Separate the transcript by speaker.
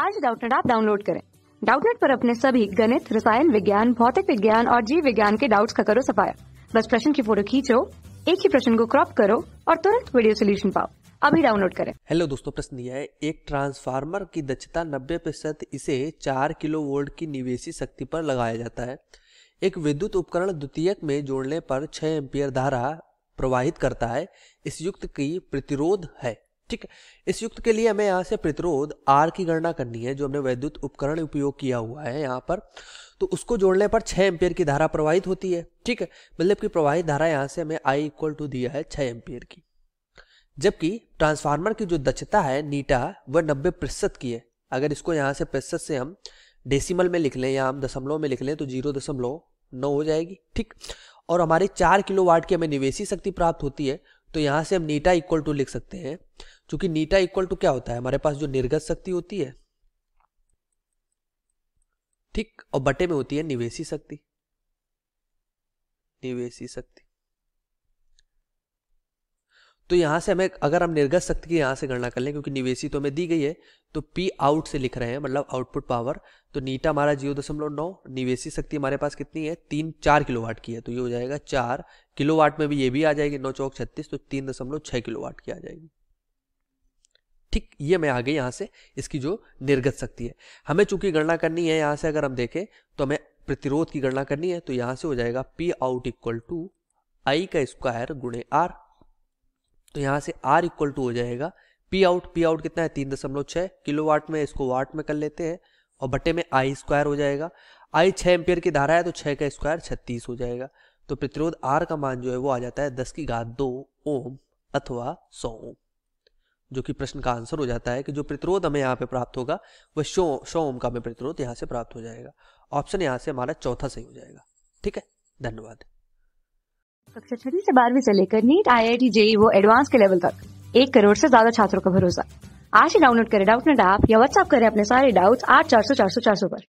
Speaker 1: आज डाउटनेट आप डाउनलोड करें डाउटनेट पर अपने सभी गणित रसायन विज्ञान भौतिक विज्ञान और जीव विज्ञान के डाउट्स का करो सफाया बस प्रश्न की फोटो खींचो एक ही प्रश्न को क्रॉप करो और तुरंत वीडियो सोल्यूशन पाओ अभी डाउनलोड करें
Speaker 2: हेलो दोस्तों प्रश्न दिया है एक ट्रांसफार्मर की दक्षता नब्बे प्रतिशत इसे चार किलो वोल्ट की निवेशी शक्ति पर लगाया जाता है एक विद्युत उपकरण द्वितीयक में जोड़ने पर छह एम्पियर धारा प्रवाहित करता है इस युक्त की प्रतिरोध है ठीक है इस युक्त के लिए हमें यहाँ से प्रतिरोध आर की गणना करनी है जो हमने वैद्युत उपकरण उपयोग किया हुआ है यहाँ पर तो उसको जोड़ने पर छः एम्पियर की धारा प्रवाहित होती है ठीक है मतलब की प्रवाहित धारा यहाँ से हमें आई इक्वल टू दिया है छः एम्पियर की जबकि ट्रांसफार्मर की जो दक्षता है नीटा वह नब्बे प्रतिशत की है अगर इसको यहाँ से प्रतिशत से हम डेसिमल में लिख लें या हम दशमलव में लिख लें तो जीरो दशमलव नौ हो जाएगी ठीक और हमारे चार किलो वाट की हमें निवेशी शक्ति प्राप्त होती है तो यहाँ से हम नीटा इक्वल टू लिख सकते हैं चूंकि नीटा इक्वल टू क्या होता है हमारे पास जो निर्गत शक्ति होती है ठीक और बटे में होती है निवेशी शक्ति निवेशी शक्ति तो यहां से हमें अगर हम निर्गत शक्ति की यहां से गणना कर लें क्योंकि निवेशी तो हमें दी गई है तो पी आउट से लिख रहे हैं मतलब आउटपुट पावर तो नीटा हमारा जीरो दशमलव नौ निवेशी शक्ति हमारे पास कितनी है तीन चार किलोवाट की है तो ये हो जाएगा चार किलोवाट में भी ये भी आ जाएगी नौ चौक छत्तीस तो तीन दशमलव छह किलोवाट की आ जाएगी ठीक ये मैं आ गई यहाँ से इसकी जो निर्गत शक्ति है हमें चूंकि गणना करनी है यहाँ से अगर हम देखें तो हमें प्रतिरोध की गणना करनी है तो यहाँ से हो जाएगा P out equal to I का स्क्वायर गुणे आर तो यहाँ से आर इक्वल टू हो जाएगा पी आउट पी आउट कितना है तीन दशमलव छः किलो वाट में इसको वाट में कर लेते हैं और बटे में आई स्क्वायर हो जाएगा आई छः एम्पियर की धारा है तो छः का स्क्वायर छत्तीस हो जाएगा तो प्रतिरोध आर का मान जो है वो आ जाता है दस की घात दो ओम अथवा सौ ओम जो कि प्रश्न का आंसर हो जाता है कि जो प्रतिरोध हमें यहाँ पे प्राप्त होगा वह शो शो ओम का हमें प्रतिरोध यहाँ से प्राप्त हो जाएगा ऑप्शन यहाँ से हमारा चौथा सही हो जाएगा ठीक है धन्यवाद
Speaker 1: कक्षा छठी से बारहवीं से लेकर NEET I I T JEE वो एडवांस के लेवल तक एक करोड़ से ज्यादा छात्रों का भरोसा आज ही डाउनलोड करें डाउट नेट ऐप या व्हाट्सअप करें अपने सारे डाउट्स आठ चार सौ चार सौ चार सौ पर